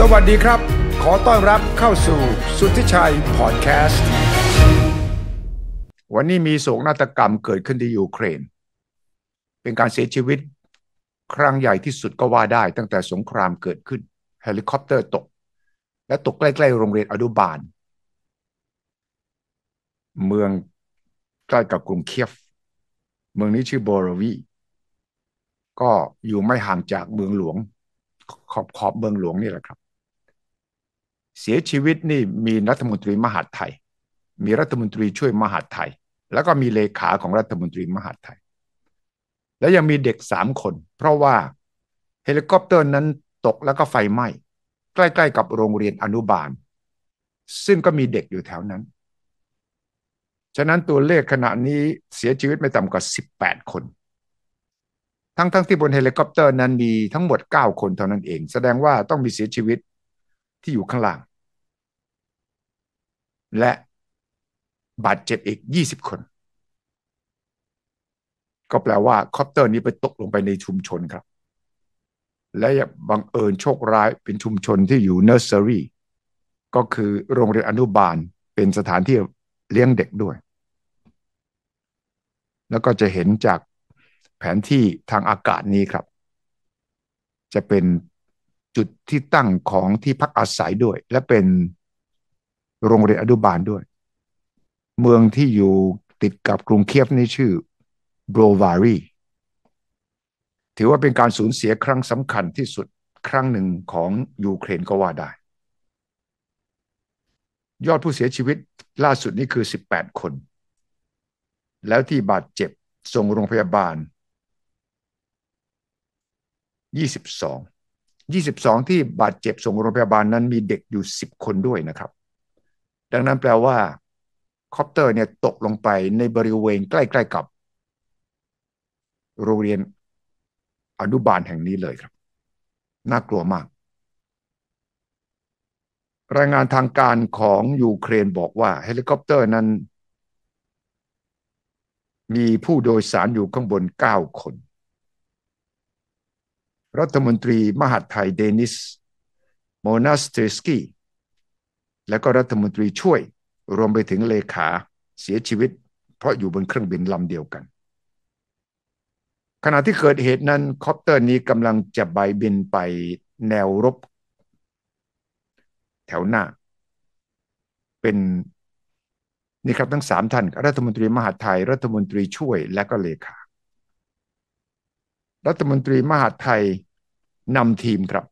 สวัสดีครับขอต้อนรับเข้าสู่สุทธิชัยพอดแคสต์วันนี้มีโศกนาฏกรรมเกิดขึ้นที่ยูเครน เป็นการเสียชีวิต ครั้งใหญ่ที่สุดก็ว่าได้ ตั้งแต่สงครามเกิดขึ้นเฮลิคอปเตอร์ตก และตกใกล้ๆ โรงเรียนอนุบาลเมืองใกล้กับกรุงเคียฟเมืองนี้ชื่อโบรวีก็อยู่ไม่ห่างจากเมืองหลวง ขอบขอบเมืองหลวงนี่แหละครับเสียชีวิตนี่มีรัฐมนตรีมหาดไทย มีรัฐมนตรีช่วยมหาดไทย แล้วก็มีเลขาของรัฐมนตรีมหาดไทย แล้วยังมีเด็กสามคนเพราะว่าเฮลิคอปเตอร์นั้นตกแล้วก็ไฟไหม้ ใกล้ ๆ กับโรงเรียนอนุบาล ซึ่งก็มีเด็กอยู่แถวนั้น ฉะนั้นตัวเลขขณะนี้เสียชีวิตไม่ต่ำกว่า 18 คน ทั้งๆทที่บนเฮลิคอปเตอร์นั้นมีทั้งหมด 9 คนเท่านั้นเอง แสดงว่าต้องมีเสียชีวิตที่อยู่ข้างล่างและ บาดเจ็บอีก20 คน ก็แปลว่าคอปเตอร์ นี้ไปตกลงไปในชุมชนครับ และบังเอิญโชคร้าย เป็นชุมชนที่อยู่เนอร์เซอรี่ก็คือโรงเรียนอนุบาลเป็นสถานที่เลี้ยงเด็กด้วย แล้วก็จะเห็นจากแผนที่ทางอากาศนี้ครับ จะเป็นจุดที่ตั้งของที่พักอาศัยด้วย และเป็นโรงเรียนอนุบาลด้วย เมืองที่อยู่ติดกับกรุงเคียฟนี่ชื่อโบรวารีถือว่าเป็นการสูญเสียครั้งสำคัญที่สุดครั้งหนึ่งของยูเครนก็ว่าได้ ยอดผู้เสียชีวิตล่าสุดนี่คือ 18 คน แล้วที่บาดเจ็บส่งโรงพยาบาล 22 22 ที่บาดเจ็บส่งโรงพยาบาลนั้นมีเด็กอยู่ 10 คนด้วยนะครับดังนั้นแปลว่า คอปเตอร์เนี่ยตกลงไปในบริเวณใกล้ ๆ กับ โรงเรียนอนุบาลแห่งนี้เลยครับ น่ากลัวมาก รายงานทางการของยูเครนบอกว่าเฮลิคอปเตอร์นั้น มีผู้โดยสารอยู่ข้างบน 9 คน รัฐมนตรีมหาดไทยเดนิส โมนาสเตสกี้แล้วก็รัฐมนตรีช่วยรวมไปถึงเลขาเสียชีวิต เพราะอยู่บนเครื่องบินลำเดียวกัน ขณะที่เกิดเหตุนั้นคอปเตอร์นี้กำลังจะใบบินไปแนวรบ แถวหน้า เป็นนี่ครับทั้งสามท่านรัฐมนตรีมหาไทย รัฐมนตรีช่วยและก็เลขา รัฐมนตรีมหาไทยนำทีมครับ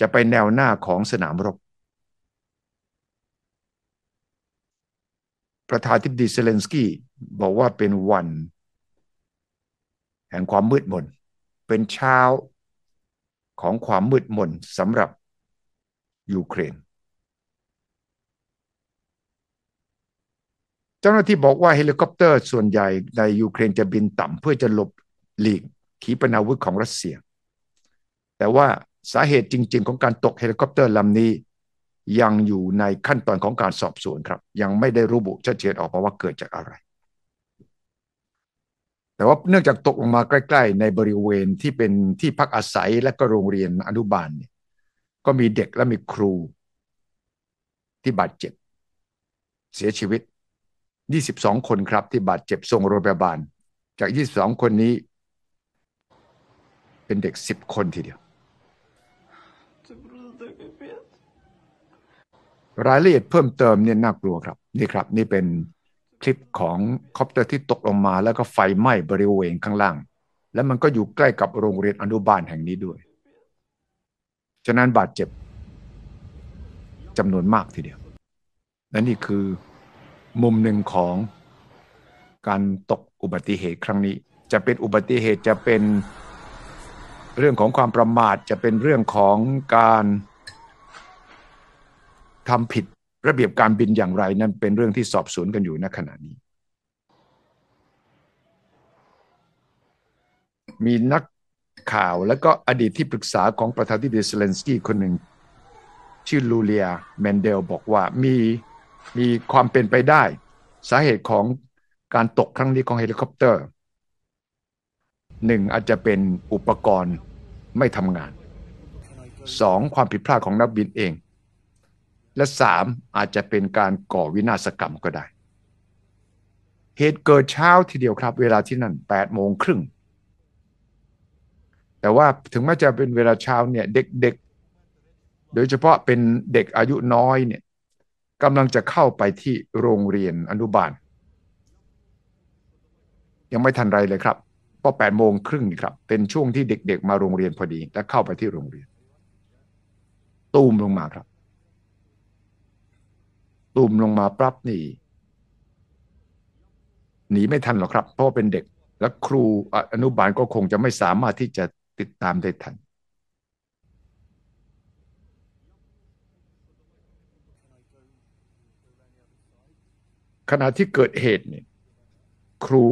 จะไปแนวหน้าของสนามรบประธานทิบดีเซเลนสกี้บอกว่าเป็นวันแห่งความมืดมนเป็นเช้าของความมืดมนสำหรับยูเครน เจ้าหน้าที่บอกว่าเฮลิคอปเตอร์ส่วนใหญ่ในยูเครนจะบินต่ำเพื่อจะหลบหลีกขีปนาวุธของรัสเซีย แต่ว่าสาเหตุจริงๆของการตกเฮลิคอปเตอร์ลำนี้ยังอยู่ในขั้นตอนของการสอบสวนครับ ยังไม่ได้รู้บุชัดเจนออกมาว่าเกิดจากอะไร แต่ว่าเนื่องจากตกลงมาใกล้ ๆ ในบริเวณที่เป็นที่พักอาศัยและก็โรงเรียนอนุบาลเนี่ยก็มีเด็กและมีครูที่บาดเจ็บ เสียชีวิต 22 คนครับที่บาดเจ็บส่งโรงพยาบาล จาก 22 คนนี้เป็นเด็ก 10 คนทีเดียวรายละเอียดเพิ่มเติมเนี่ยน่ากลัวครับนี่ครับ นี่เป็นคลิปของคอปเตอร์ที่ตกลงมา แล้วก็ไฟไหม้บริเวณข้างล่าง และมันก็อยู่ใกล้กับโรงเรียนอนุบาลแห่งนี้ด้วยฉะนั้นบาดเจ็บจำนวนมากทีเดียวและนี่คือมุมหนึ่งของการตกอุบัติเหตุครั้งนี้ จะเป็นอุบัติเหตุจะเป็นเรื่องของความประมาท จะเป็นเรื่องของการทำผิดระเบียบการบินอย่างไรนั้นเป็นเรื่องที่สอบสวนกันอยู่ณขณะนี้ มีนักข่าวและก็อดีตที่ปรึกษาของประธานดีเซเลนสกี้คนหนึ่ง ชื่อลูเลียแมนเดลบอกว่ามีมีความเป็นไปได้สาเหตุของการตกครั้งนี้ของเฮลิคอปเตอร์หนึ่งอาจจะเป็นอุปกรณ์ไม่ทำงานสองความผิดพลาดของนักบินเองและสามอาจจะเป็นการก่อวินาศกรรมก็ได้ เหตุเกิดเช้าทีเดียวครับ เวลาที่นั่น8ปดโมงครึ่ง แต่ว่าถึงแม้จะเป็นเวลาเช้าเนี่ยเด็ก ๆ โดยเฉพาะเป็นเด็กอายุน้อยเนี่ยกำลังจะเข้าไปที่โรงเรียนอนุบาล ยังไม่ทันไรเลยครับพอแปดโมงครึ่งนี่ครับ เป็นช่วงที่เด็ก ๆ มาโรงเรียนพอดี และเข้าไปที่โรงเรียนตูมลงมาครับตุ่มลงมาปรับนี่หนีไม่ทันหรอกครับเพราะเป็นเด็กและครูอนุบาลก็คงจะไม่สามารถที่จะติดตามได้ทัน ขณะที่เกิดเหตุเนี่ยครู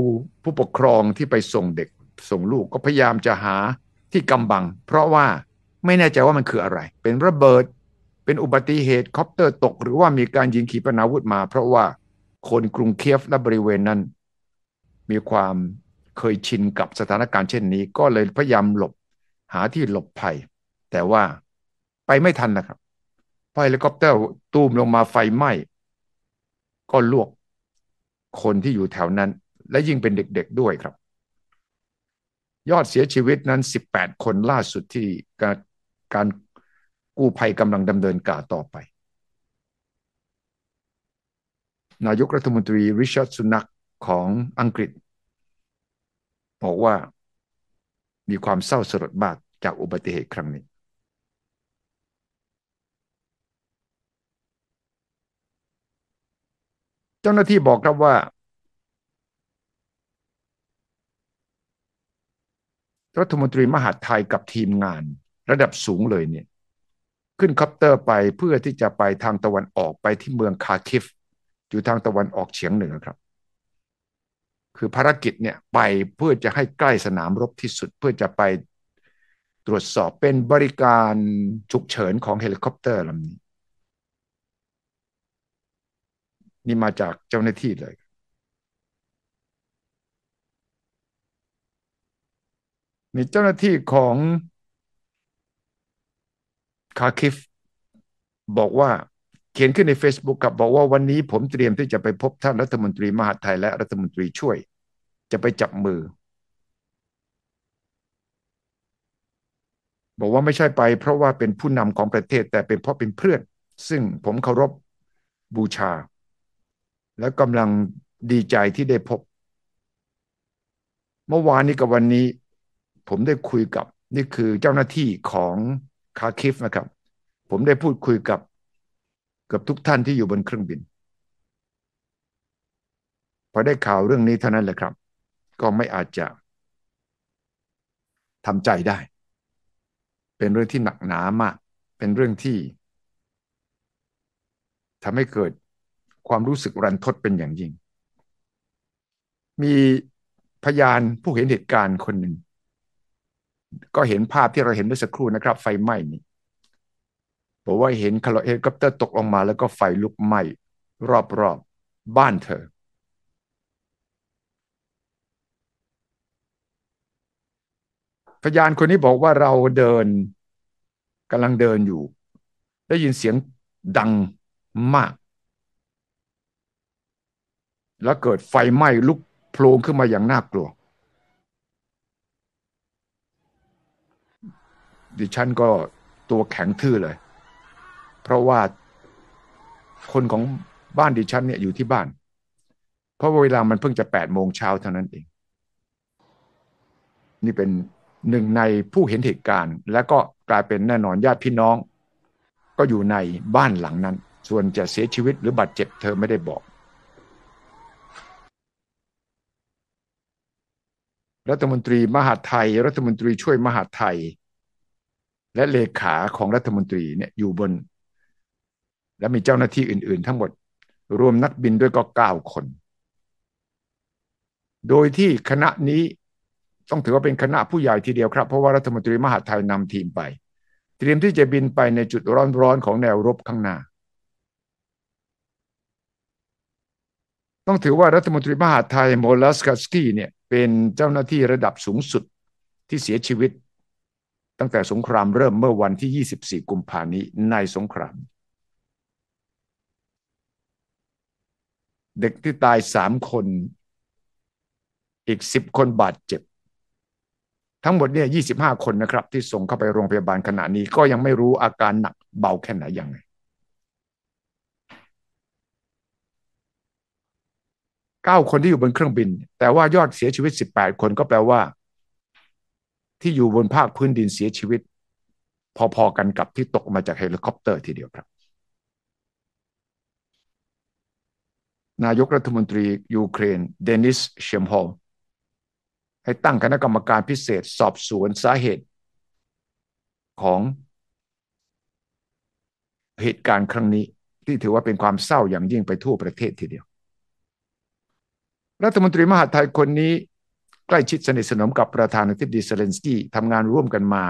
ผู้ปกครองที่ไปส่งเด็กส่งลูกก็พยายามจะหาที่กำบัง เพราะว่าไม่แน่ใจว่ามันคืออะไร เป็นระเบิดเป็นอุบัติเหตุคอปเตอร์ตก หรือว่ามีการยิงขีปนาวุธมา เพราะว่าคนกรุงเคียฟและบริเวณนั้น มีความเคยชินกับสถานการณ์เช่นนี้ ก็เลยพยายามหลบหาที่หลบภัย แต่ว่าไปไม่ทันนะครับพอเฮลิคอปเตอร์ตูมลงมาไฟไหม้ก็ลวกคนที่อยู่แถวนั้น และยิ่งเป็นเด็กๆด้วยครับ ยอดเสียชีวิตนั้น 18 คนล่าสุดที่การการกู้ภัยกำลังดำเนินการต่อไป นายกรัฐมนตรีริชาร์ดสุนักของอังกฤษ บอกว่ามีความเศร้าสลดมากจากอุบัติเหตุครั้งนี้ เจ้าหน้าที่บอกครับว่ารัฐมนตรีมหาดไทยกับทีมงานระดับสูงเลยเนี่ยขึ้นคอปเตอร์ไปเพื่อที่จะไปทางตะวันออกไปที่เมืองคาคิฟอยู่ทางตะวันออกเฉียงเหนือครับ คือภารกิจเนี่ยไปเพื่อจะให้ใกล้สนามรบที่สุดเพื่อจะไปตรวจสอบเป็นบริการฉุกเฉินของเฮลิคอปเตอร์ลำนี้ นี่มาจากเจ้าหน้าที่เลยมีเจ้าหน้าที่ของคาคิฟบอกว่าเขียนขึ้นใน Facebook กับ บอกว่าวันนี้ผมเตรียมที่จะไปพบท่านรัฐมนตรีมหาไทย และรัฐมนตรีช่วย จะไปจับมือ บอกว่าไม่ใช่ไปเพราะว่าเป็นผู้นำของประเทศ แต่เป็นเพราะเป็นเพื่อน ซึ่งผมเคารพบูชา และกำลังดีใจที่ได้พบ เมื่อวานนี้กับวันนี้ผมได้คุยกับ นี่คือเจ้าหน้าที่ของคาคิฟนะครับผมได้พูดคุยกับกับทุกท่านที่อยู่บนเครื่องบินพอได้ข่าวเรื่องนี้เท่านั้นแหละครับ ก็ไม่อาจจะทำใจได้ เป็นเรื่องที่หนักหนามาก เป็นเรื่องที่ทำให้เกิดความรู้สึกรันทดเป็นอย่างยิ่งมีพยานผู้เห็นเหตุการณ์คนหนึ่งก็เห็นภาพที่เราเห็นเมื่อสักครู่นะครับ ไฟไหม้นี่บอกว่าเห็นคาร์เอลคอปเตอร์ตกลงมาแล้วก็ไฟลุกไหม้รอบๆบบ้านเธอ พยานคนนี้บอกว่าเราเดินกำลังเดินอยู่ ได้ยินเสียงดังมาก แล้วเกิดไฟไหม้ลุกโพลงขึ้นมาอย่างน่ากลัวดิฉันก็ตัวแข็งทื่อเลย เพราะว่าคนของบ้านดิฉันเนี่ยอยู่ที่บ้าน เพราะเวลามันเพิ่งจะแปดโมงเช้าเท่านั้นเอง นี่เป็นหนึ่งในผู้เห็นเหตุการณ์ และก็กลายเป็นแน่นอนญาติพี่น้อง ก็อยู่ในบ้านหลังนั้น ส่วนจะเสียชีวิตหรือบาดเจ็บเธอไม่ได้บอก รัฐมนตรีมหาไทย รัฐมนตรีช่วยมหาไทยและเลขาของรัฐมนตรีเนี่ยอยู่บน และมีเจ้าหน้าที่อื่น ๆ ทั้งหมด รวมนักบินด้วยก็เก้าคน โดยที่คณะนี้ต้องถือว่าเป็นคณะผู้ใหญ่ทีเดียว ครับ เพราะว่ารัฐมนตรีมหาไทยนำทีมไป เตรียมที่จะบินไปในจุดร้อนๆของแนวรบข้างหน้า ต้องถือว่ารัฐมนตรีมหาไทยโมลัสกัสกี้เนี่ยเป็นเจ้าหน้าที่ระดับสูงสุดที่เสียชีวิตตั้งแต่สงครามเริ่มเมื่อวันที่ 24 กุมภานี้ในสงคราม เด็กที่ตายสามคนอีกสิบคนบาดเจ็บ ทั้งหมดเนี่ย 25 คนนะครับที่ส่งเข้าไปโรงพยาบาลขณะนี้ ก็ยังไม่รู้อาการหนักเบาแค่ไหนยังไง 9 คนที่อยู่บนเครื่องบิน แต่ว่ายอดเสียชีวิต 18 คนก็แปลว่าที่อยู่บนภาคพื้นดินเสียชีวิต พอ ๆ กันกับที่ตกมาจากเฮลิคอปเตอร์ทีเดียวครับ นายกรัฐมนตรียูเครนเดนิสเชมฮอลให้ตั้งคณะกรรมการพิเศษสอบสวนสาเหตุของเหตุการณ์ครั้งนี้ที่ถือว่าเป็นความเศร้าอย่างยิ่งไปทั่วประเทศทีเดียว รัฐมนตรีมหาไทยคนนี้ใกล้ชิดสนิทสนมกับประธานาธิบดีเซเลนสกี้ทำงานร่วมกันมา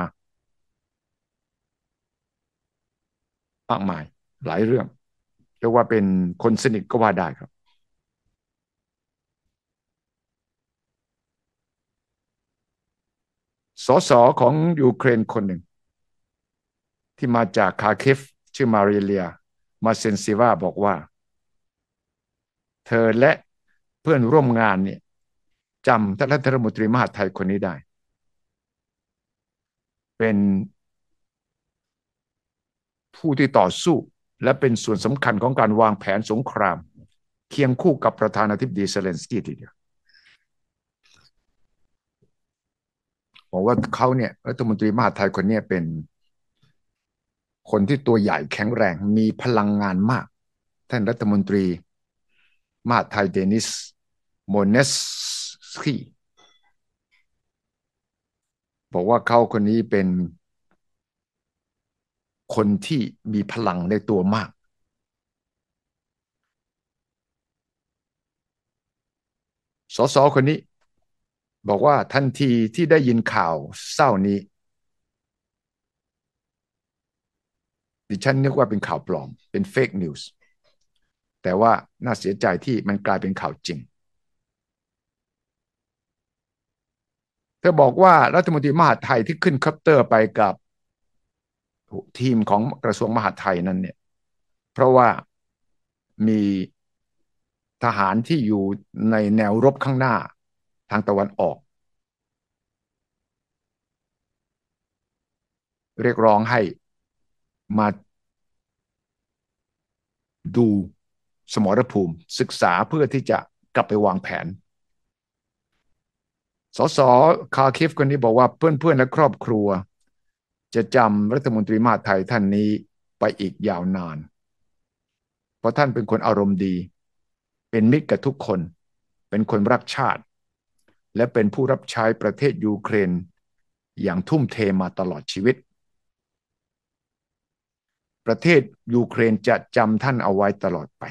มากมายหลายเรื่องเรียกว่าเป็นคนสนิทก็ว่าได้ครับสสของยูเครนคนหนึ่ง ที่มาจากคาคิฟชื่อมาริเลียมาเซนซิว่าบอกว่า เธอและเพื่อนร่วมงานเนี่ยจำท่านรัฐมนตรีมหาไทยคนนี้ได้ เป็นผู้ที่ต่อสู้และเป็นส่วนสำคัญของการวางแผนสงครามเคียงคู่กับประธานาธิบดีเซเลนสกี้ทีเดียวบอกว่าเขาเนี่ยรัฐมนตรีมหาไทยคนนี้เป็น คนที่ตัวใหญ่แข็งแรงมีพลังงานมากท่านรัฐมนตรีมหาไทยเดนิสโมเนสกี่บอกว่าเขาคนนี้เป็น คนที่มีพลังในตัวมากสสคนนี้ บอกว่าทันทีที่ได้ยินข่าวเศร้านี้ดิฉันนึกว่าเป็นข่าวปลอม เป็นเฟกนิวส์แต่ว่าน่าเสียใจที่มันกลายเป็นข่าวจริงเธอบอกว่ารัฐมนตรีมหาไทยที่ขึ้นคัปเตอร์ไปกับทีมของกระทรวงมหาไทยนั้นเนี่ยเพราะว่ามีทหารที่อยู่ในแนวรบข้างหน้า ทางตะวันออก เรียกร้องให้มาดูสมรภูมิศึกษาเพื่อที่จะกลับไปวางแผนสสคาคิฟคนนี้บอกว่าเพื่อนๆและครอบครัวจะจำรัฐมนตรีมหาไทยท่านนี้ไปอีกยาวนาน เพราะท่านเป็นคนอารมณ์ดี เป็นมิตรกับทุกคน เป็นคนรักชาติ และเป็นผู้รับใช้ประเทศยูเครนอย่างทุ่มเทมาตลอดชีวิต ประเทศยูเครนจะจำท่านเอาไว้ตลอดไป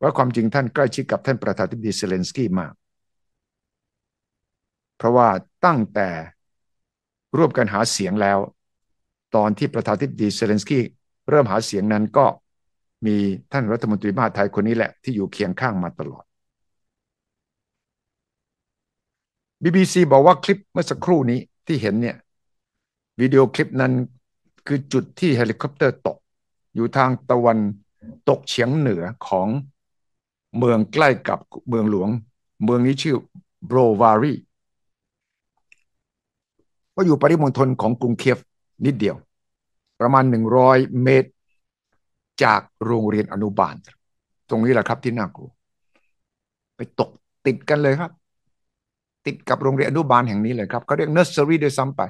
ว่าความจริงท่านใกล้ชิดกับท่านประธานาธิบดีเซเลนสกี้มากเพราะว่าตั้งแต่ ร่วมกันหาเสียงแล้ว ตอนที่ประธานทิบดีเซเลนสกี้เริ่มหาเสียงนั้นก็มีท่านรัฐมนตรีมหาไทยคนนี้แหละ ที่อยู่เคียงข้างมาตลอด BBC บอกว่าคลิปเมื่อสักครู่นี้ที่เห็นเนี่ย วิดีโอคลิปนั้นคือจุดที่เฮลิคอปเตอร์ตก อยู่ทางตะวันตกเฉียงเหนือของเมืองใกล้กับเมืองหลวงเมืองนี้ชื่อโบรวารีก็อยู่ปริมณฑลของกรุงเคียฟนิดเดียว ประมาณ 100 เมตร จากโรงเรียนอนุบาล ตรงนี้แหละครับที่น่ากลัวไปตกติดกันเลยครับ ติดกับโรงเรียนอนุบาลแห่งนี้เลยครับเขาเรียกเนอร์เซอรี่ด้วยซ้ำไป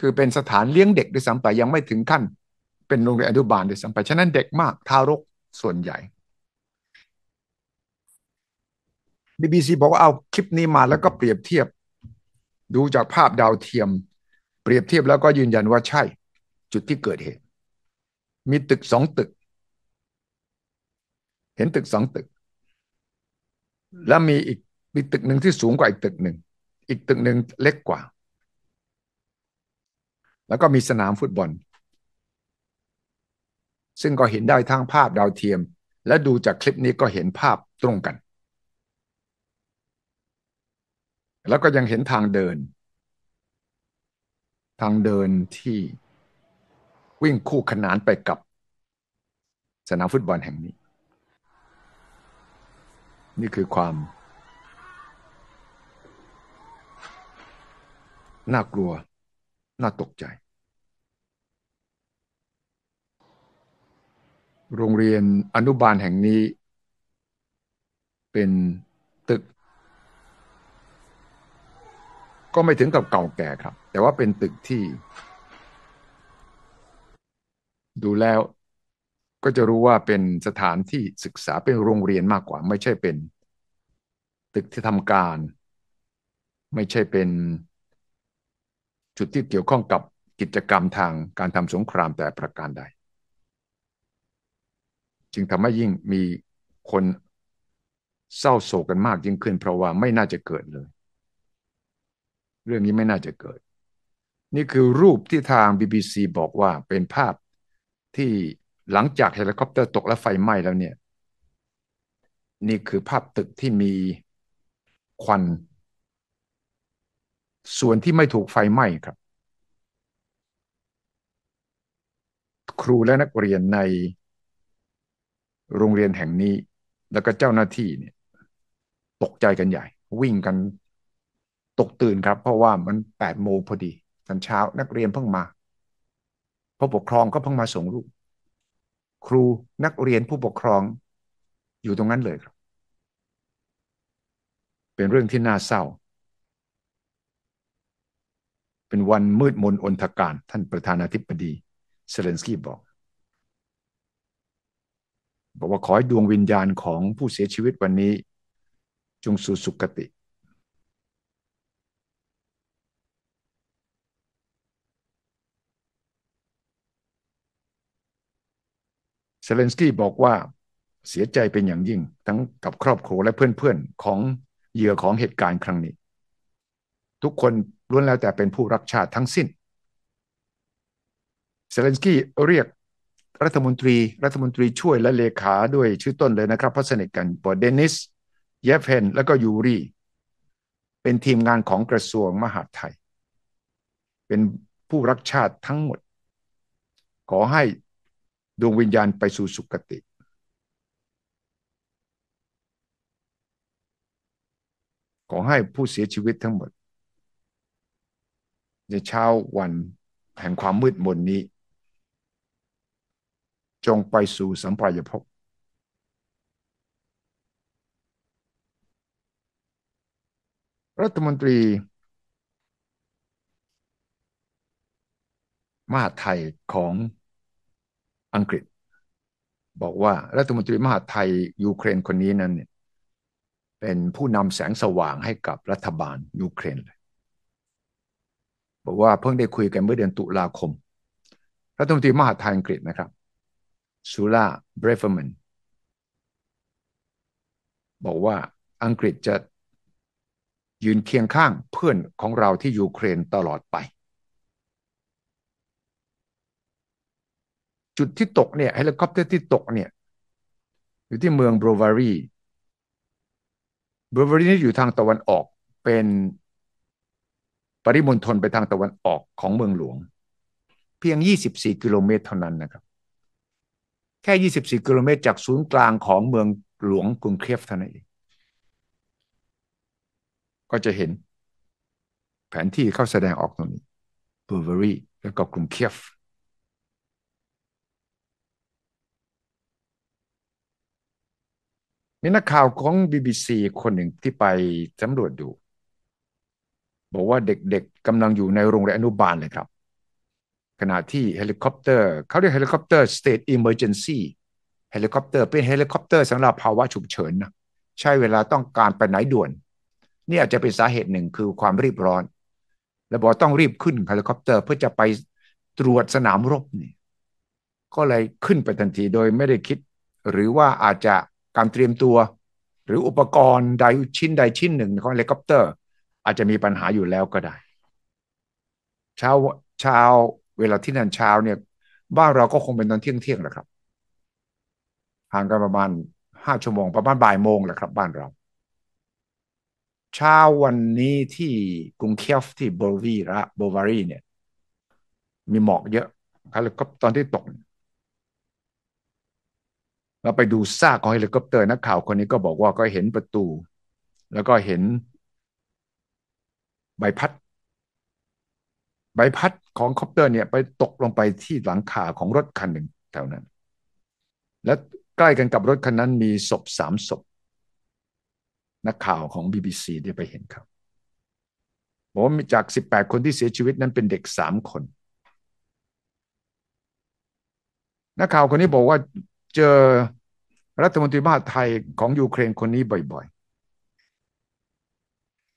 คือเป็นสถานเลี้ยงเด็กด้วยซ้ำไปยังไม่ถึงขั้น เป็นโรงเรียนอนุบาลด้วยซ้ำไปฉะนั้นเด็กมากทารกส่วนใหญ่บีบีซีบอกว่าเอา คลิปนี้มาแล้วก็เปรียบเทียบดูจากภาพดาวเทียมเปรียบเทียบแล้วก็ยืนยันว่าใช่ จุดที่เกิดเหตุ มีตึกสองตึก เห็นตึกสองตึก แล้วมีอีกมีตึกหนึ่งที่สูงกว่าอีกตึกหนึ่งอีกตึกหนึ่งเล็กกว่า แล้วก็มีสนามฟุตบอล ซึ่งก็เห็นได้ทางภาพดาวเทียมและดูจากคลิปนี้ก็เห็นภาพตรงกันแล้วก็ยังเห็นทางเดิน ทางเดินที่วิ่งคู่ขนานไปกับสนามฟุตบอลแห่งนี้ นี่คือความ น่ากลัว น่าตกใจ โรงเรียนอนุบาลแห่งนี้ เป็นตึกก็ไม่ถึงกับเก่าแก่ครับ แต่ว่าเป็นตึกที่ ดูแล้วก็จะรู้ว่าเป็นสถานที่ศึกษาเป็นโรงเรียนมากกว่า ไม่ใช่เป็น ตึกที่ทำการ ไม่ใช่เป็นจุดที่เกี่ยวข้องกับกิจกรรมทางการทำสงครามแต่ประการใด จึงทำให้ยิ่งมีคนเศร้าโศกกันมากยิ่งขึ้น เพราะว่าไม่น่าจะเกิดเลยเรื่องนี้ไม่น่าจะเกิด นี่คือรูปที่ทาง BBC บอกว่าเป็นภาพที่หลังจากเฮลิคอปเตอร์ตกและไฟไหม้แล้วเนี่ย นี่คือภาพตึกที่มีควัน ส่วนที่ไม่ถูกไฟไหม้ครับ ครูและนักเรียนในโรงเรียนแห่งนี้ แล้วก็เจ้าหน้าที่เนี่ยตกใจกันใหญ่วิ่งกันตกตื่นครับเพราะว่ามันแปดโมงพอดีตอนเช้านักเรียนเพิ่งมาผู้ปกครองก็เพิ่งมาส่งลูกครูนักเรียนผู้ปกครองอยู่ตรงนั้นเลยครับ เป็นเรื่องที่น่าเศร้า เป็นวันมืดมนอนทการท่านประธานาธิบดีเซเลนสกี้บอก บอกว่าขอให้ดวงวิญญาณของผู้เสียชีวิตวันนี้จงสู่สุคติเลนสกี้บอกว่าเสียใจเป็นอย่างยิ่ง ทั้งกับครอบครัวและเพื่อน ๆ ของเหยื่อของเหตุการณ์ครั้งนี้ ทุกคนล้วนแล้วแต่เป็นผู้รักชาติทั้งสิ้นเซเลนสกี้เรียกรัฐมนตรีรัฐมนตรีช่วยและเลขาด้วยชื่อต้นเลยนะครับเพราะสนิทกันบอดเดนิสเยฟเฮนและก็ยูรีเป็นทีมงานของกระทรวงมหาดไทย เป็นผู้รักชาติทั้งหมด ขอใหดวงวิญญาณไปสู่สุคติ ขอให้ผู้เสียชีวิตทั้งหมด ในเช้าวันแห่งความมืดมนนี้ จงไปสู่สัมปรายภพ รัฐมนตรี มหาไทยของอังกฤษบอกว่า รัฐมนตรีมหาไทยยูเครนคนนี้นั้นเนี่ยเป็นผู้นำแสงสว่างให้กับรัฐบาลยูเครนเลยบอกว่าเพิ่งได้คุยกันเมื่อเดือนตุลาคมรัฐมนตรีมหาไทยอังกฤษนะครับซูล่าเบรเฟอร์แมนบอกว่าอังกฤษจะยืนเคียงข้างเพื่อนของเราที่ยูเครนตลอดไปจุดที่ตกเนี่ยเฮลิคอปเตอร์ที่ตกเนี่ยอยู่ที่เมืองบรูวารีบรูวารีนี่อยู่ทางตะวันออกเป็นปริมณฑลไปทางตะวันออกของเมืองหลวง เพียง 24กิโลเมตรเท่านั้นนะครับ แค่ 24กิโลเมตรจากศูนย์กลางของเมืองหลวงกรุงเคียฟเท่านั้นเอง ก็จะเห็น แผนที่เข้าแสดงออกตรงนี้บรูวารีแล้วก็กรุงเคียฟมีนักข่าวของ BBC คนหนึ่งที่ไปสำรวจดู บอกว่าเด็กๆกำลังอยู่ในโรงเรียนอนุบาลเลยครับ ขณะที่เฮลิคอปเตอร์เขาเรียกเฮลิคอปเตอร์ state emergency เฮลิคอปเตอร์เป็นเฮลิคอปเตอร์สำหรับภาวะฉุกเฉินนะใช่เวลาต้องการไปไหนด่วนนี่อาจจะเป็นสาเหตุหนึ่งคือความรีบร้อน และบอกต้องรีบขึ้นเฮลิคอปเตอร์ เพื่อจะไปตรวจสนามรบนี่ก็เลยขึ้นไปทันทีโดยไม่ได้คิด หรือว่าอาจจะการเตรียมตัวหรืออุปกรณ์ใดชิ้นใดชิ้นหนึ่งของเฮลิคอปเตอร์ อาจจะมีปัญหาอยู่แล้วก็ได้เช้าเช้าเวลาที่นั่นเช้าเนี่ย บ้านเราก็คงเป็นตอนเที่ยงเที่ยงแหละครับห่างกันประมาณห้าชั่วโมง ประมาณบ่ายโมงแหละครับ บ้านเรา เช้าวันนี้ที่กรุงเคียฟที่โบวีระโบวารีเนี่ย มีหมอกเยอะครับแล้วก็ตอนที่ตกเราไปดูซากของเฮลิคอปเตอร์นักข่าวคนนี้ก็บอกว่าก็เห็นประตู แล้วก็เห็นใบพัดใบพัดของคอปเตอร์เนี่ย ไปตกลงไปที่หลังคาของรถคันหนึ่งแถวนั้น และใกล้กันกับรถคันนั้นมีศพสามศพนักข่าวของ BBC ได้ไปเห็นครับบอกว่าจาก 18 คนที่เสียชีวิตนั้นเป็นเด็กสามคนนักข่าวคนนี้บอกว่าเจอรัฐมนตรีมหาไทยของยูเครนคนนี้บ่อย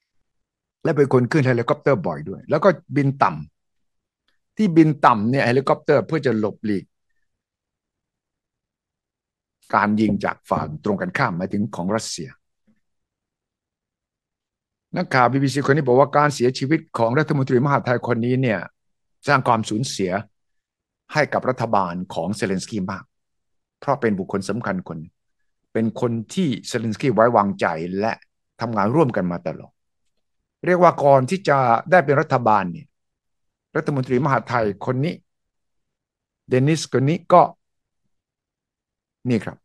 ๆ และเป็นคนขึ้นเฮลิคอปเตอร์บ่อยด้วย แล้วก็บินต่ำที่บินต่ำเนี่ยเฮลิคอปเตอร์เพื่อจะหลบหลีกการยิงจากฝั่งตรงกันข้ามหมายถึงของรัสเซีย นักข่าวบีบีซีคนนี้บอกว่าการเสียชีวิต ของรัฐมนตรีมหาไทยคนนี้เนี่ยสร้างความสูญเสียให้กับรัฐบาลของเซเลนสกี้มากเพราะเป็นบุคคลสำคัญคน เป็นคนที่เซเลนสกี้ไว้วางใจและทำงานร่วมกันมาตลอด เรียกว่าก่อนที่จะได้เป็นรัฐบาลเนี่ย รัฐมนตรีมหาไทยคนนี้ เดนิสคนนี้ก็ นี่ครับ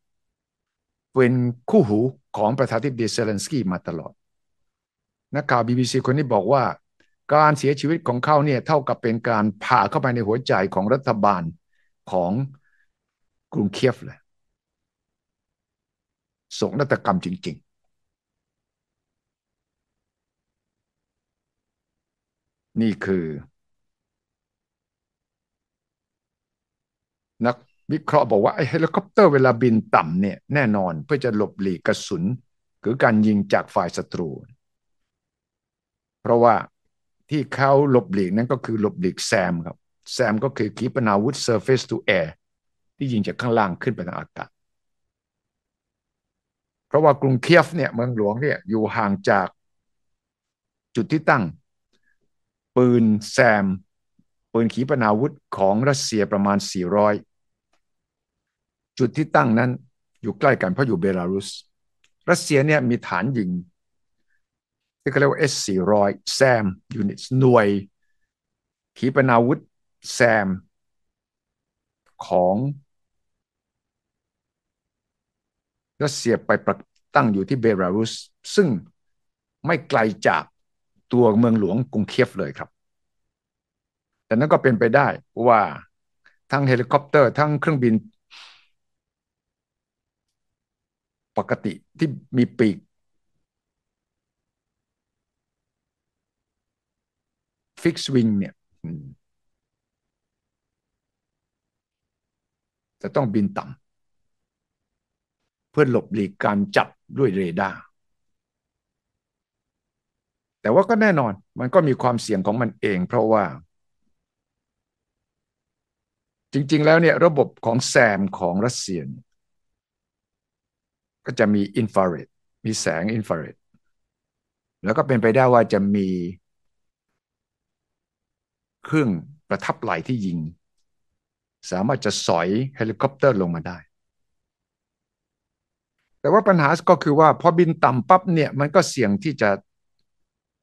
เป็นคู่หูของประธานาธิบดีเซเลนสกี้มาตลอด นักข่าวบีบีซีคนนี้บอกว่าการเสียชีวิตของเขาเนี่ยเท่ากับเป็นการผ่าเข้าไปในหัวใจของรัฐบาลของกรุงเคียฟเลยสงนาฏกรรมจริง ๆ นี่คือ นักวิเคราะห์บอกว่าไอ้เฮลิคอปเตอร์เวลาบินต่ำเนี่ย แน่นอนเพื่อจะหลบหลีกกระสุนหรือการยิงจากฝ่ายศัตรู เพราะว่าที่เขาหลบหลีกนั้นก็คือหลบหลีกแซมครับ แซมก็คือขีปนาวุธ surface to air ที่ยิงจากข้างล่างขึ้นไปทางอากาศ เพราะว่ากรุงเคียฟ เนี่ยเมืองหลวงเนี่ย อยู่ห่างจาก จุดที่ตั้ง ปืนแซม ปืนขีปนาวุธของรัสเซียประมาณ 400 จุดที่ตั้งนั้นอยู่ใกล้กัน เพราะอยู่เบลารุส รัสเซียเนี่ยมีฐานยิงที่เขาเรียกว่า S400 แซมยูนิตหน่วย ขีปนาวุธแซม ของรัสเซียไปประตั้งอยู่ที่เบลารุส ซึ่งไม่ไกลจากตัวเมืองหลวงกรุงเคียฟเลยครับ แต่นั้นก็เป็นไปได้ว่าทั้งเฮลิคอปเตอร์ทั้งเครื่องบินปกติที่มีปีกฟิกซ์วิงเนี่ยจะต้องบินต่ำเพื่อหลบหลีกการจับด้วยเรดาร์ แต่ว่าก็แน่นอนมันก็มีความเสี่ยงของมันเอง เพราะว่า จริงๆแล้วเนี่ยระบบของแซมของรัสเซียก็จะมีอินฟราเรดมีแสงอินฟราเรดแล้วก็เป็นไปได้ว่าจะมี เครื่องประทับไหลที่ยิง สามารถจะสอยเฮลิคอปเตอร์ลงมาได้แต่ว่าปัญหาก็คือว่าพอบินต่ำปั๊บเนี่ยมันก็เสี่ยงที่จะ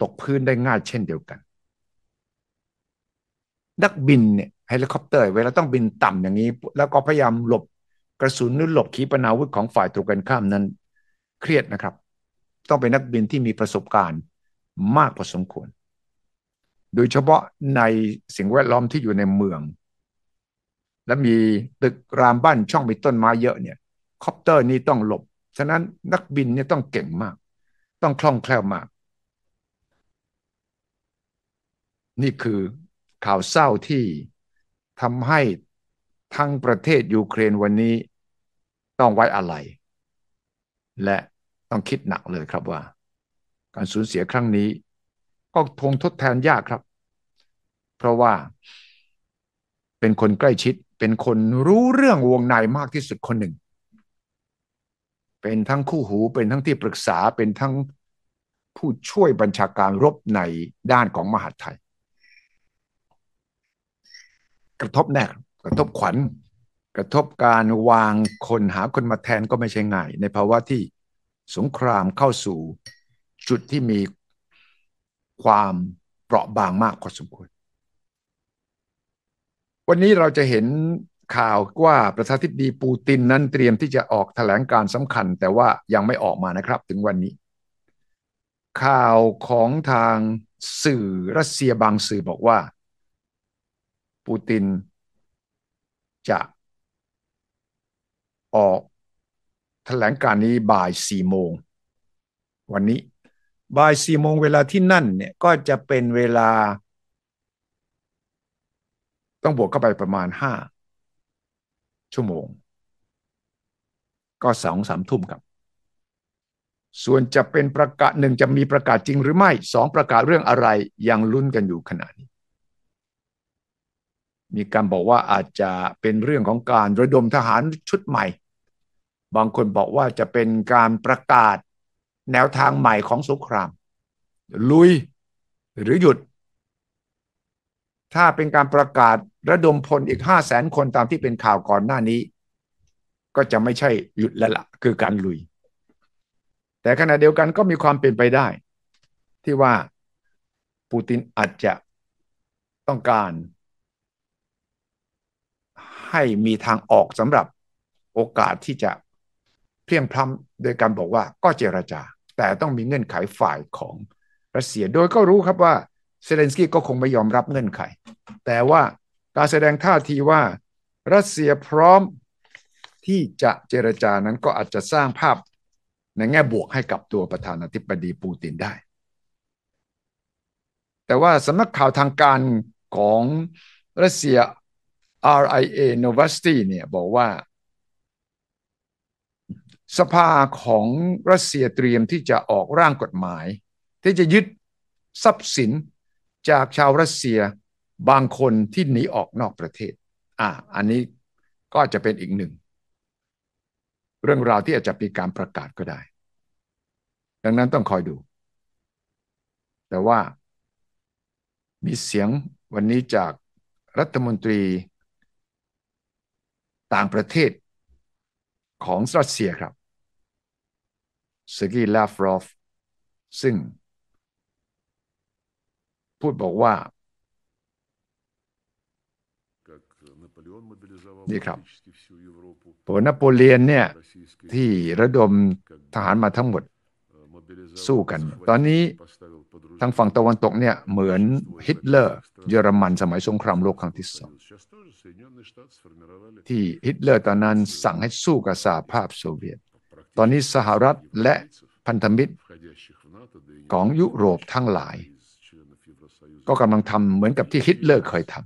ตกพื้นได้ง่ายเช่นเดียวกัน นักบินเนี่ยเฮลิคอปเตอร์ เวลาต้องบินต่ำอย่างนี้ แล้วก็พยายามหลบกระสุนหรือหลบ ขีปนาวุธของฝ่ายตรงกันข้ามนั้นเครียดนะครับ ต้องเป็นนักบินที่มีประสบการณ์มากพอสมควร โดยเฉพาะใน สิ่งแวดล้อมที่อยู่ในเมือง และมีตึกรามบ้านช่องมีต้นไม้เยอะเนี่ยคอปเตอร์นี้ต้องหลบฉะนั้นนักบินเนี่ยต้องเก่งมาก ต้องคล่องแคล่วมาก นี่คือข่าวเศร้าที่ทำให้ทั้งประเทศยูเครนวันนี้ต้องไว้อะไร และต้องคิดหนักเลยครับว่า การสูญเสียครั้งนี้ก็ทงทดแทนยากครับ เพราะว่าเป็นคนใกล้ชิด เป็นคนรู้เรื่องวงในมากที่สุดคนหนึ่งเป็นทั้งคู่หูเป็นทั้งที่ปรึกษาเป็นทั้งผู้ช่วยบัญชาการรบในด้านของมหาไทย กระทบแน่กระทบขวัญกระทบการวางคนหาคนมาแทนก็ไม่ใช่ง่าย ในภาวะที่สงครามเข้าสู่จุดที่มีความเปราะบางมากพอสมควร วันนี้เราจะเห็นข่าวว่าประธานาธิบดีปูตินนั้นเตรียมที่จะออกถแถลงการสำคัญแต่ว่ายังไม่ออกมานะครับ ถึงวันนี้ ข่าวของทางสื่อรัสเซียบางสื่อบอกว่า ปูตินจะออกถแถลงการนี้บ่ายสี่โมงวันนี้บ่ายสี่โมงเวลาที่นั่นเนี่ยก็จะเป็นเวลา ต้องบวกเข้าไปประมาณห้าชั่วโมงก็สองสามทุ่มครับ ส่วนจะเป็นประกาศหนึ่งจะมีประกาศจริงหรือไม่สองประกาศเรื่องอะไรยังลุ้นกันอยู่ขณะนี้ มีการบอกว่าอาจจะเป็นเรื่องของการระดมทหารชุดใหม่ บางคนบอกว่าจะเป็นการประกาศแนวทางใหม่ของสงคราม ลุยหรือหยุด ถ้าเป็นการประกาศระดมพลอีกห้าแสนคนตามที่เป็นข่าวก่อนหน้านี้ ก็จะไม่ใช่หยุดแล้วละ่ะคือการลุย แต่ขณะเดียวกันก็มีความเป็นไปได้ ที่ว่าปูตินอาจจะต้องการ ให้มีทางออกสำหรับโอกาสที่จะเพียงพล้ำโดยการบอกว่าก็เจรจา แต่ต้องมีเงื่อนไขฝ่ายของรัสเซียโดยก็รู้ครับว่าเซเลนสกี้ก็คงไม่ยอมรับเงื่อนไขแต่ว่าการแสดงท่าทีว่ารัสเซียพร้อมที่จะเจรจานั้นก็อาจจะสร้างภาพในแง่บวกให้กับตัวประธานาธิบดีปูตินได้ แต่ว่าสำนักข่าวทางการของรัสเซีย RIA Novosti เนี่ยบอกว่า สภาของรัสเซียเตรียมที่จะออกร่างกฎหมายที่จะยึดทรัพย์สินจากชาวรัสเซียบางคนที่หนีออกนอกประเทศ อ่า อันนี้ก็จจะเป็นอีกหนึ่ง เรื่องราวที่อาจจะมีการประกาศก็ได้ ดังนั้นต้องคอยดู แต่ว่า มีเสียงวันนี้จากรัฐมนตรี ต่างประเทศของรัสเซียครับสกีลาฟรอฟ ซึ่ง พูดบอกว่านี่ครับโัวนโปเลียนเนี่ยที่ระดมทหารมาทั้งหมดสู้กัน ตอนนี้ทางฝั่งตะวันตกเนี่ยเหมือนฮิตเลอร์ เยอรมันสมัยสงครามโลกครั้งที่สองที่ฮิตเลอร์ตอนนั้นสั่งให้สู้กับสหภาพโซเวียต ตอนนี้สหรัฐและพันธมิตรของยุโรปทั้งหลาย ก็กำลังทำเหมือนกับที่ฮิตเลอร์เคยทำ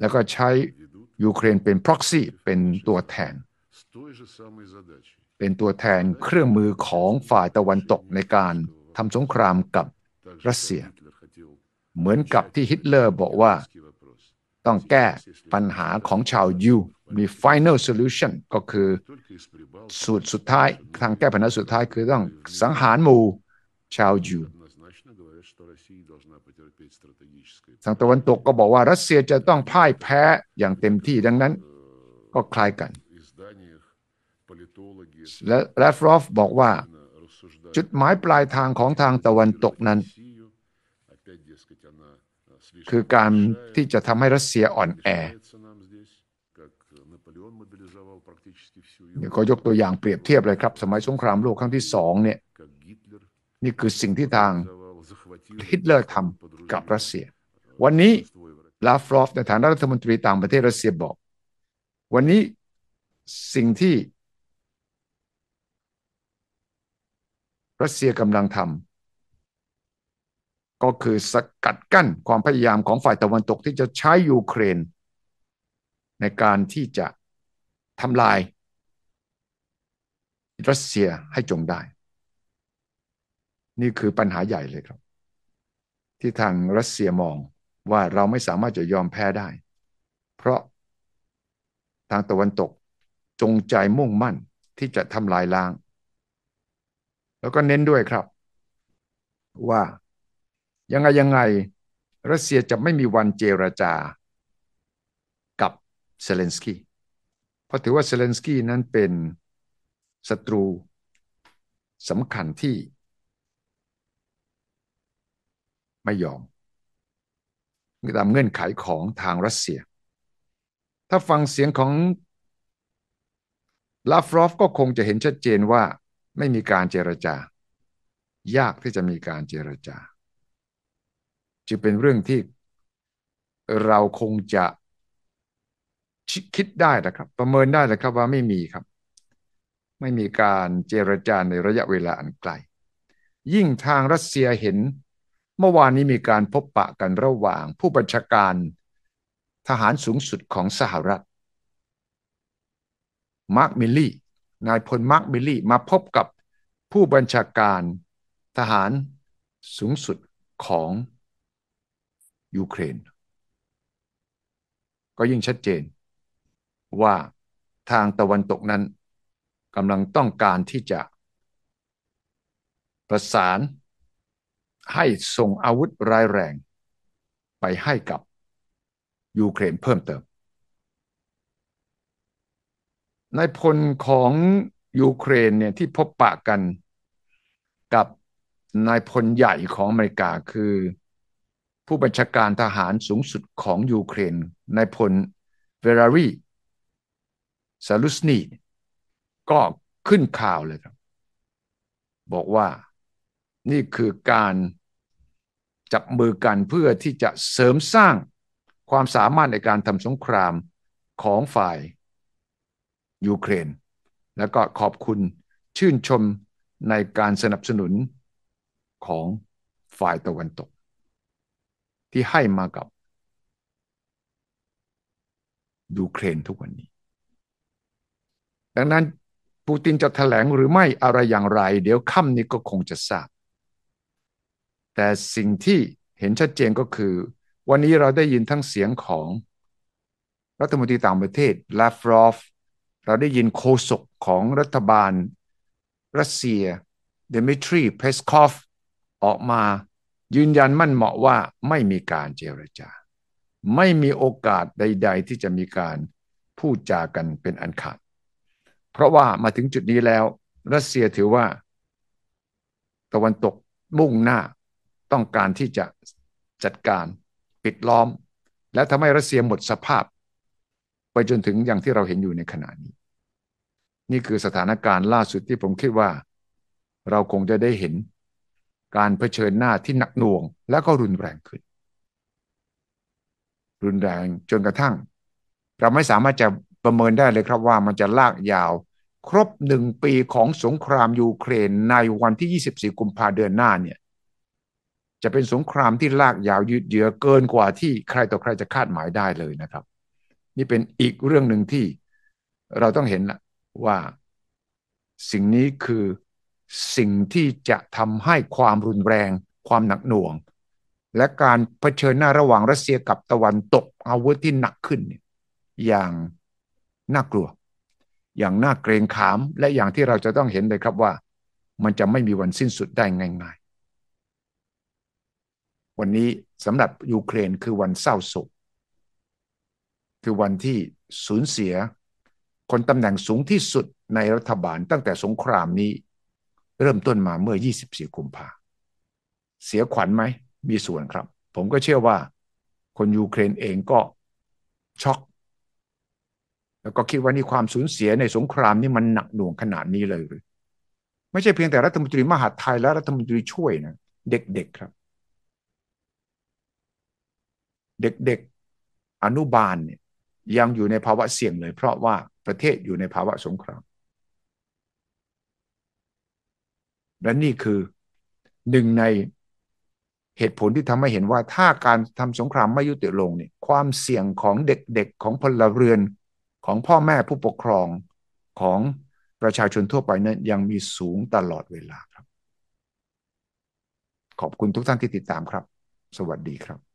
แล้วก็ใช้ยูเครนเป็น proxy เป็นตัวแทน เป็นตัวแทนเครื่องมือของฝ่ายตะวันตกในการทำสงครามกับรัสเซีย เหมือนกับที่ฮิตเลอร์บอกว่า ต้องแก้ปัญหาของชาวยูมี final solution ก็คือสูตรสุดท้าย ทางแก้ปัญหาสุดท้ายคือต้องสังหารหมู่ชาวยูทางตะวันตกก็บอกว่ารัสเซียจะต้องพ่ายแพ้ อย่างเต็มที่ดังนั้นก็คล้ายกัน และลาฟรอฟบอกว่าจุดหมายปลายทางของทางตะวันตกนั้น คือการที่จะทำให้รัสเซียอ่อนแอเขียก็ยกตัวอย่างเปรียบเทียบเลยครับสมัยสงครามโลกครั้งที่สองเนี่ยนี่คือสิ่งที่ทาง ฮิตเลอร์ทำกับรัสเซียวันนี้ ลาฟรอฟ ในฐานะรัฐมนตรีต่างประเทศรัสเซียบอก วันนี้สิ่งที่ รัสเซียกำลังทำก็คือสกัดกั้นความพยายามของฝ่ายตะวันตกที่จะใช้ยูเครน ในการที่จะทำลาย รัสเซียให้จงได้ นี่คือปัญหาใหญ่เลยครับ ที่ทางรัสเซียมองว่าเราไม่สามารถจะยอมแพ้ได้ เพราะทางตะวันตกจงใจมุ่งมั่นที่จะทำลายล้าง แล้วก็เน้นด้วยครับ ว่ายังไงยังไง รัสเซียจะไม่มีวันเจรจา กับ เซเลนสกี้ เพราะถือว่าเซเลนสกี้นั้นเป็นศัตรูสำคัญที่ไม่ยอมตามเงื่อนไขของทางรัสเซีย ถ้าฟังเสียงของลาฟรอฟก็คงจะเห็นชัดเจนว่า ไม่มีการเจรจา ยากที่จะมีการเจรจาจึงเป็นเรื่องที่เราคงจะคิดได้นะครับ ประเมินได้เลยครับว่าไม่มีครับ ไม่มีการเจรจาในระยะเวลาอันไกลยิ่งทางรัสเซียเห็นเมื่อวานนี้มีการพบปะกันระหว่างผู้บัญชาการทหารสูงสุดของสหรัฐมาร์คมิลลี่ นายพลมาร์คมิลลี่มาพบกับผู้บัญชาการทหารสูงสุดของ ยูเครน ก็ยิ่งชัดเจน ว่าทางตะวันตกนั้นกำลังต้องการที่จะ ประสานให้ส่งอาวุธร้ายแรง ไปให้กับ ยูเครนเพิ่มเติมนายพลของ ยูเครนเนี่ยที่พบปะกันกับนายพลใหญ่ของอเมริกาคือ ผู้บัญชาการทหารสูงสุดของ ยูเครนนายพลเวรารีซาลุสนีก็ขึ้นข่าวเลยครับบอกว่านี่คือการจับมือกันเพื่อที่จะเสริมสร้างความสามารถในการทำสงครามของฝ่ายยูเครนแล้วก็ขอบคุณชื่นชมในการสนับสนุนของฝ่ายตะวันตกที่ให้มากับยูเครนทุกวันนี้ ดังนั้นปูตินจะถแถลงหรือไม่อะไรอย่างไรเดี๋ยวค่ำนี้ก็คงจะทราบแต่สิ่งที่เห็นชัดเจนก็คือ วันนี้เราได้ยินทั้งเสียงของรัฐมนตรีต่างประเทศลาฟรอฟเราได้ยินโคศกของรัฐบาลรัสเซียเดมิทรีเพสคอฟออกมายืนยันมั่นเหมาะว่าไม่มีการเจรจา ไม่มีโอกาสใดๆที่จะมีการพูดจากันเป็นอันขาด เพราะว่ามาถึงจุดนี้แล้ว รัสเซียถือว่า ตะวันตกมุ่งหน้าต้องการที่จะจัดการปิดล้อม และทำให้รัสเซียหมดสภาพ ไปจนถึงอย่างที่เราเห็นอยู่ในขณะนี้ นี่คือสถานการณ์ล่าสุดที่ผมคิดว่า เราคงจะได้เห็นการเผชิญหน้าที่หนักหน่วง และก็รุนแรงขึ้น รุนแรงจนกระทั่ง เราไม่สามารถจะประเมินได้เลยครับว่ามันจะลากยาวครบหนึ่งปีของสงครามยูเครนในวันที่ 24 กุมภาเดือนหน้าเนี่ยจะเป็นสงครามที่ลากยาวยืดเยื้อเกินกว่าที่ใครต่อใครจะคาดหมายได้เลยนะครับ นี่เป็นอีกเรื่องหนึ่งที่เราต้องเห็นว่าสิ่งนี้คือสิ่งที่จะทำให้ความรุนแรง ความหนักหน่วง และการเผชิญหน้าระหว่างรัสเซียกับตะวันตกอาวุธที่หนักขึ้นอย่างน่ากลัว อย่างน่าเกรงขาม และอย่างที่เราจะต้องเห็นเลยครับว่า มันจะไม่มีวันสิ้นสุดได้ง่ายวันนี้สำหรับยูเครนคือวันเศร้าโศกคือวันที่สูญเสีย คนตำแหน่งสูงที่สุดในรัฐบาลตั้งแต่สงครามนี้ เริ่มต้นมาเมื่อ 24 กุมภาเสียขวัญไหมมีส่วนครับ ผมก็เชื่อว่า คนยูเครนเองก็ช็อก แล้วก็คิดว่านี่ความสูญเสียในสงครามนี่มันหนักหน่วงขนาดนี้เลยหรือไม่ใช่เพียง แต่รัฐมนตรีมหาดไทยและรัฐมนตรีช่วยนะเด็กๆครับเด็กๆอนุบาลเนี่ยยังอยู่ในภาวะเสี่ยงเลย เพราะว่าประเทศอยู่ในภาวะสงครามและนี่คือหนึ่งในเหตุผลที่ทำให้เห็นว่าถ้าการทำสงครามไม่ยุติลงเนี่ยความเสี่ยงของเด็กๆของพลเรือนของพ่อแม่ผู้ปกครองของประชาชนทั่วไปนั้นยังมีสูงตลอดเวลาครับ ขอบคุณทุกท่านที่ติดตามครับ สวัสดีครับ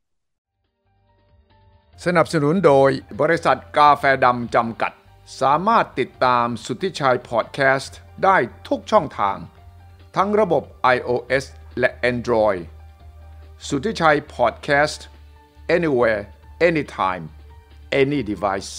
สนับสนุนโดยบริษัทกาแฟดำจำกัด สามารถติดตามสุทธิชัยพอดแคสต์ได้ทุกช่องทาง ทั้งระบบ iOS และ Android สุทธิชัยพอดแคสต์ anywhere anytime any device